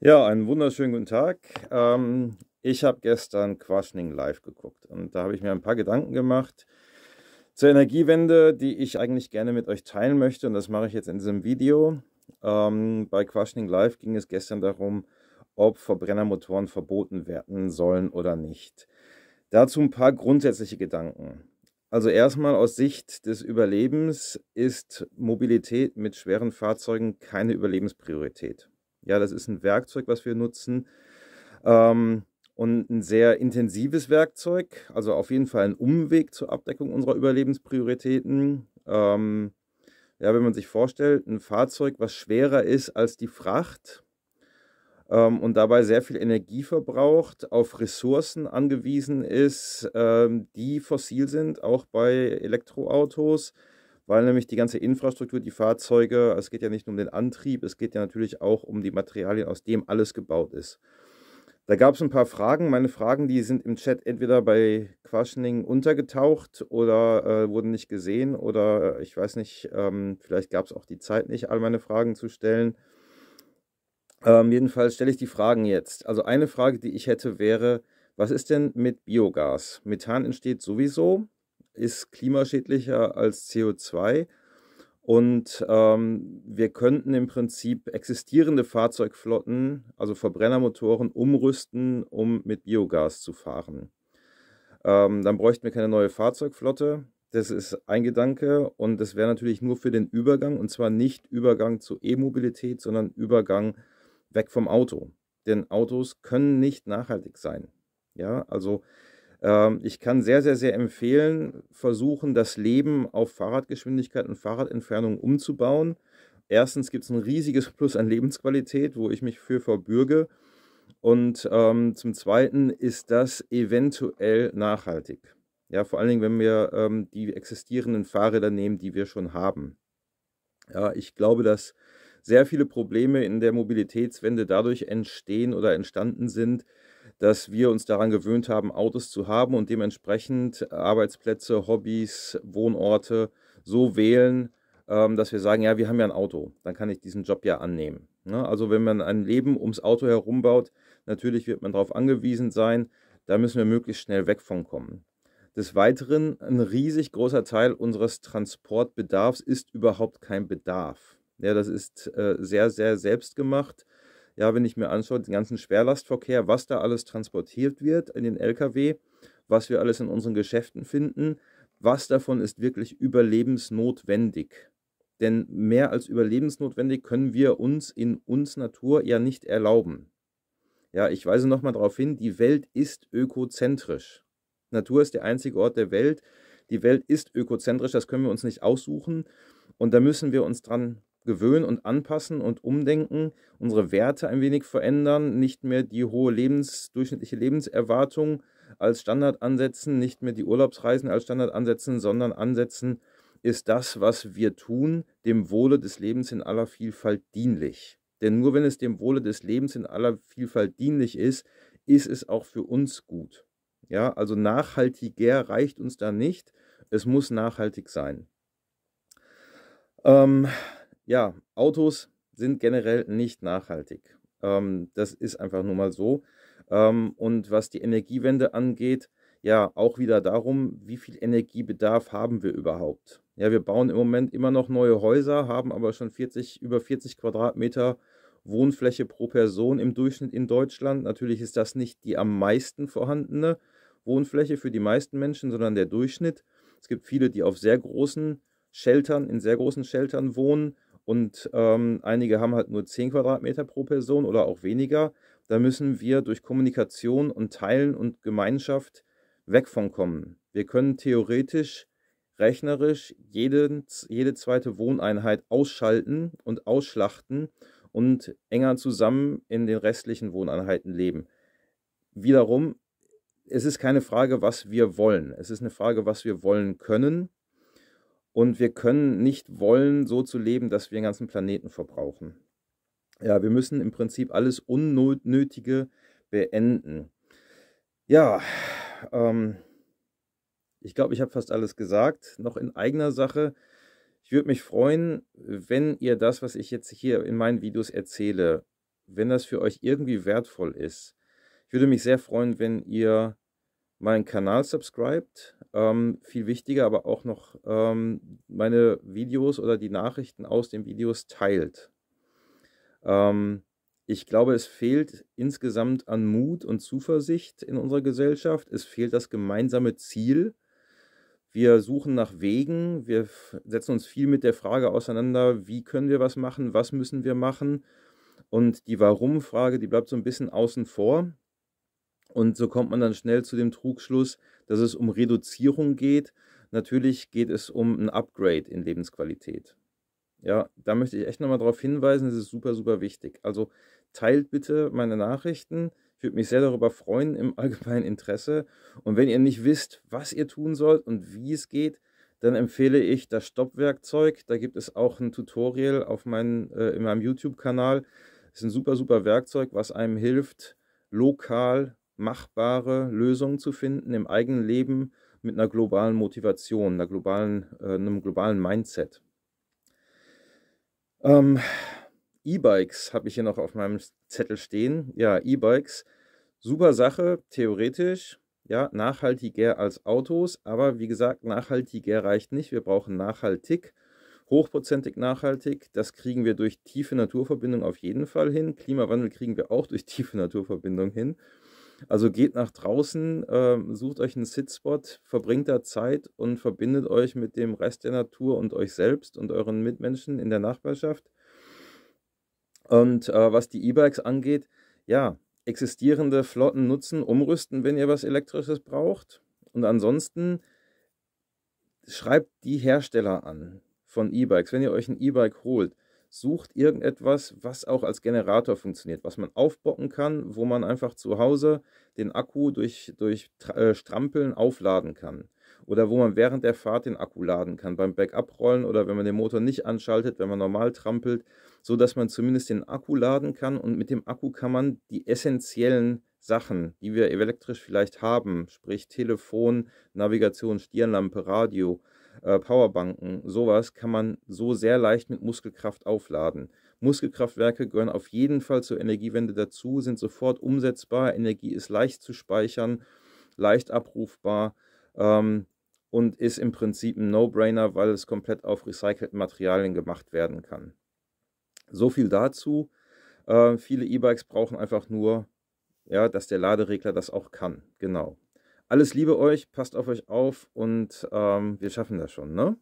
Ja, einen wunderschönen guten Tag. Ähm, ich habe gestern Quaschning live geguckt und da habe ich mir ein paar Gedanken gemacht zur Energiewende, die ich eigentlich gerne mit euch teilen möchte und das mache ich jetzt in diesem Video. Ähm, bei Quaschning live ging es gestern darum, ob Verbrennermotoren verboten werden sollen oder nicht. Dazu ein paar grundsätzliche Gedanken. Also erstmal aus Sicht des Überlebens ist Mobilität mit schweren Fahrzeugen keine Überlebenspriorität ja, das ist ein Werkzeug, was wir nutzen. Ähm, und ein sehr intensives Werkzeug, also auf jeden Fall ein Umweg zur Abdeckung unserer Überlebensprioritäten. Ähm, ja, wenn man sich vorstellt, ein Fahrzeug, was schwerer ist als die Fracht ähm, und dabei sehr viel Energie verbraucht, auf Ressourcen angewiesen ist, ähm, die fossil sind, auch bei Elektroautos weil nämlich die ganze Infrastruktur, die Fahrzeuge, es geht ja nicht nur um den Antrieb, es geht ja natürlich auch um die Materialien, aus dem alles gebaut ist. Da gab es ein paar Fragen. Meine Fragen, die sind im Chat entweder bei Quaschening untergetaucht oder äh, wurden nicht gesehen oder äh, ich weiß nicht, ähm, vielleicht gab es auch die Zeit nicht, all meine Fragen zu stellen. Ähm, jedenfalls stelle ich die Fragen jetzt. Also eine Frage, die ich hätte, wäre, was ist denn mit Biogas? Methan entsteht sowieso, ist klimaschädlicher als CO2. Und ähm, wir könnten im Prinzip existierende Fahrzeugflotten, also Verbrennermotoren, umrüsten, um mit Biogas zu fahren. Ähm, dann bräuchten wir keine neue Fahrzeugflotte. Das ist ein Gedanke und das wäre natürlich nur für den Übergang und zwar nicht Übergang zur E-Mobilität, sondern Übergang weg vom Auto. Denn Autos können nicht nachhaltig sein. Ja, also ähm, ich kann sehr, sehr, sehr empfehlen, versuchen, das Leben auf Fahrradgeschwindigkeit und Fahrradentfernung umzubauen. Erstens gibt es ein riesiges Plus an Lebensqualität, wo ich mich für verbürge. Und ähm, zum Zweiten ist das eventuell nachhaltig. Ja, vor allen Dingen, wenn wir ähm, die existierenden Fahrräder nehmen, die wir schon haben. Ja, ich glaube, dass sehr viele Probleme in der Mobilitätswende dadurch entstehen oder entstanden sind, dass wir uns daran gewöhnt haben, Autos zu haben und dementsprechend Arbeitsplätze, Hobbys, Wohnorte so wählen, ähm, dass wir sagen, ja, wir haben ja ein Auto, dann kann ich diesen Job ja annehmen. Ne? Also wenn man ein Leben ums Auto herum baut, natürlich wird man darauf angewiesen sein, da müssen wir möglichst schnell weg von kommen. Des Weiteren, ein riesig großer Teil unseres Transportbedarfs ist überhaupt kein Bedarf. Ja, das ist äh, sehr, sehr selbst gemacht. Ja, wenn ich mir anschaue, den ganzen Schwerlastverkehr, was da alles transportiert wird in den Lkw, was wir alles in unseren Geschäften finden, was davon ist wirklich überlebensnotwendig? Denn mehr als überlebensnotwendig können wir uns in uns Natur ja nicht erlauben. Ja, ich weise nochmal darauf hin, die Welt ist ökozentrisch. Natur ist der einzige Ort der Welt. Die Welt ist ökozentrisch, das können wir uns nicht aussuchen. Und da müssen wir uns dran gewöhnen und anpassen und umdenken, unsere Werte ein wenig verändern, nicht mehr die hohe Lebens, durchschnittliche Lebenserwartung als Standard ansetzen, nicht mehr die Urlaubsreisen als Standard ansetzen, sondern ansetzen, ist das, was wir tun, dem Wohle des Lebens in aller Vielfalt dienlich. Denn nur wenn es dem Wohle des Lebens in aller Vielfalt dienlich ist, ist es auch für uns gut. Ja, also nachhaltiger reicht uns da nicht. Es muss nachhaltig sein. Ähm, ja, Autos sind generell nicht nachhaltig. Ähm, das ist einfach nur mal so. Ähm, und was die Energiewende angeht, ja, auch wieder darum, wie viel Energiebedarf haben wir überhaupt? Ja, wir bauen im Moment immer noch neue Häuser, haben aber schon 40, über 40 Quadratmeter Wohnfläche pro Person im Durchschnitt in Deutschland. Natürlich ist das nicht die am meisten vorhandene Wohnfläche für die meisten Menschen, sondern der Durchschnitt. Es gibt viele, die auf sehr großen Sheltern, in sehr großen Sheltern wohnen und ähm, einige haben halt nur 10 Quadratmeter pro Person oder auch weniger. Da müssen wir durch Kommunikation und Teilen und Gemeinschaft weg von kommen. Wir können theoretisch, rechnerisch jede, jede zweite Wohneinheit ausschalten und ausschlachten und enger zusammen in den restlichen Wohneinheiten leben. Wiederum, es ist keine Frage, was wir wollen. Es ist eine Frage, was wir wollen können und wir können nicht wollen, so zu leben, dass wir den ganzen Planeten verbrauchen. Ja, wir müssen im Prinzip alles Unnötige beenden. Ja, ähm, ich glaube, ich habe fast alles gesagt. Noch in eigener Sache. Ich würde mich freuen, wenn ihr das, was ich jetzt hier in meinen Videos erzähle, wenn das für euch irgendwie wertvoll ist. Ich würde mich sehr freuen, wenn ihr meinen Kanal subscribt. Ähm, viel wichtiger aber auch noch ähm, meine Videos oder die Nachrichten aus den Videos teilt. Ähm, ich glaube, es fehlt insgesamt an Mut und Zuversicht in unserer Gesellschaft. Es fehlt das gemeinsame Ziel. Wir suchen nach Wegen. Wir setzen uns viel mit der Frage auseinander, wie können wir was machen, was müssen wir machen. Und die Warum-Frage, die bleibt so ein bisschen außen vor. Und so kommt man dann schnell zu dem Trugschluss, dass es um Reduzierung geht. Natürlich geht es um ein Upgrade in Lebensqualität. Ja, da möchte ich echt nochmal darauf hinweisen, das ist super, super wichtig. Also teilt bitte meine Nachrichten. Ich würde mich sehr darüber freuen im allgemeinen Interesse. Und wenn ihr nicht wisst, was ihr tun sollt und wie es geht, dann empfehle ich das Stoppwerkzeug. Da gibt es auch ein Tutorial auf meinen, äh, in meinem YouTube-Kanal. Das ist ein super, super Werkzeug, was einem hilft, lokal machbare Lösungen zu finden im eigenen Leben mit einer globalen Motivation, einer globalen, äh, einem globalen Mindset. Ähm, E-Bikes habe ich hier noch auf meinem Zettel stehen. Ja, E-Bikes, super Sache, theoretisch, ja, nachhaltiger als Autos, aber wie gesagt, nachhaltiger reicht nicht. Wir brauchen nachhaltig, hochprozentig nachhaltig. Das kriegen wir durch tiefe Naturverbindung auf jeden Fall hin. Klimawandel kriegen wir auch durch tiefe Naturverbindung hin. Also geht nach draußen, äh, sucht euch einen Sitspot, verbringt da Zeit und verbindet euch mit dem Rest der Natur und euch selbst und euren Mitmenschen in der Nachbarschaft. Und äh, was die E-Bikes angeht, ja, existierende Flotten nutzen, umrüsten, wenn ihr was Elektrisches braucht. Und ansonsten schreibt die Hersteller an von E-Bikes, wenn ihr euch ein E-Bike holt sucht irgendetwas, was auch als Generator funktioniert, was man aufbocken kann, wo man einfach zu Hause den Akku durch, durch äh, Strampeln aufladen kann. Oder wo man während der Fahrt den Akku laden kann, beim Backup-Rollen oder wenn man den Motor nicht anschaltet, wenn man normal trampelt, sodass man zumindest den Akku laden kann und mit dem Akku kann man die essentiellen Sachen, die wir elektrisch vielleicht haben, sprich Telefon, Navigation, Stirnlampe, Radio, äh, Powerbanken, sowas kann man so sehr leicht mit Muskelkraft aufladen. Muskelkraftwerke gehören auf jeden Fall zur Energiewende dazu, sind sofort umsetzbar, Energie ist leicht zu speichern, leicht abrufbar ähm, und ist im Prinzip ein No-Brainer, weil es komplett auf recycelten Materialien gemacht werden kann. So viel dazu. Äh, viele E-Bikes brauchen einfach nur, ja, dass der Laderegler das auch kann. Genau. Alles Liebe euch, passt auf euch auf und ähm, wir schaffen das schon, ne?